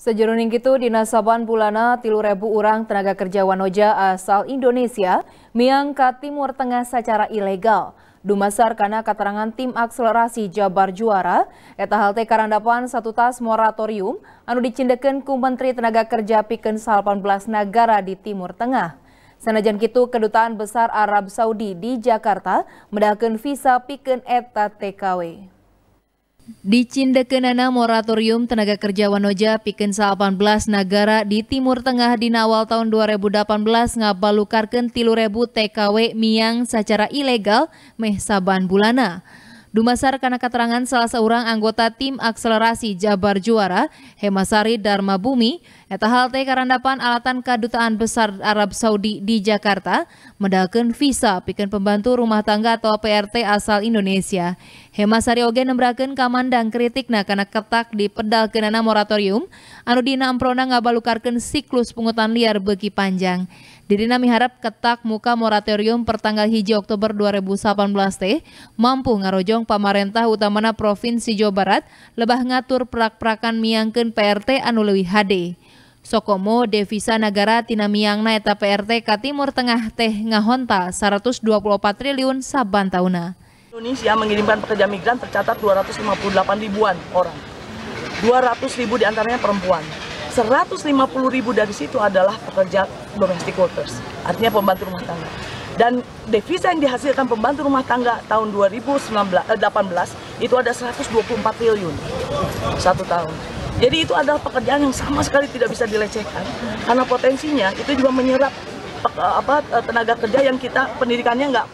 Sejeruning itu, dinasaban pulana tilu rebu orang tenaga kerja wanoja asal Indonesia miangkat Timur Tengah secara ilegal. Dumasar karena keterangan tim akselerasi Jabar Juara, eta halte karandapan satu tas moratorium, anu dicindeken ku Menteri Tenaga Kerja piken 18 negara di Timur Tengah. Senajan kitu kedutaan besar Arab Saudi di Jakarta mendahkan visa piken eta TKW. Di Moratorium Tenaga Kerja Wanoja piken 18 negara di Timur Tengah di awal tahun 2018 tilu rebu TKW miang secara ilegal meh saban bulana. Dumasar karena keterangan salah seorang anggota tim akselerasi Jabar Juara, Hemasari Dharma Bumi, eta halte karandapan alatan kadutaan besar Arab Saudi di Jakarta, mendakan visa pikan pembantu rumah tangga atau PRT asal Indonesia. Hemasari oge nembrakan kamandang kritik na karena ketak di pedal kenana moratorium, anu dina amprona ngabalukarkan siklus pungutan liar begi panjang. Dirina miharap ketak muka moratorium pertanggal hiji Oktober 2018 teh mampu ngarojong Lorong pamarentah utamana Provinsi Jawa Barat lebah ngatur prak-prakan miangken PRT Anulewi HD. Sokomo devisa negara tina miangna eta PRT ka Timur Tengah teh ngahonta 124 triliun saban tahuna. Indonesia mengirimkan pekerja migran tercatat 258 ribuan orang. 200 ribu diantaranya perempuan. 150 ribu dari situ adalah pekerja domestic workers, artinya pembantu rumah tangga dan devisa yang dihasilkan pembantu rumah tangga tahun 2018 eh, itu ada 124 triliun satu tahun. Jadi itu adalah pekerjaan yang sama sekali tidak bisa dilecehkan karena potensinya itu juga menyerap eh, apa eh, tenaga kerja yang kita pendidikannya nggak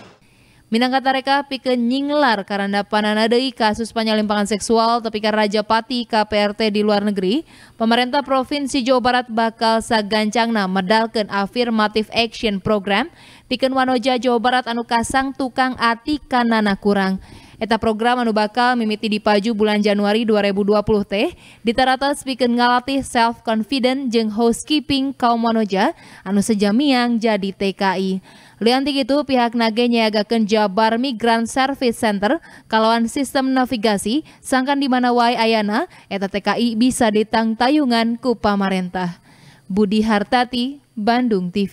Minangkata reka pike nyinglar karena pananadei kasus penyalimpangan seksual tapi Raja Pati KPRT di luar negeri, pemerintah Provinsi Jawa Barat bakal sagancangna medalkan affirmative action program piken Wanoja Jawa Barat anu kasang tukang ati kanana kurang. Eta program anu bakal mimiti dipaju bulan Januari 2020 teh ditarata speaker ngalatih self confident jeng housekeeping kaum wanoja anu sejamiang jadi TKI. Lianti itu pihak Nage nyiagakan Jabar Migran Service Center kalauan sistem navigasi sangkan di mana wai ayana eta TKI bisa ditang tayungan ku pamarentah. Budi Hartati, Bandung TV.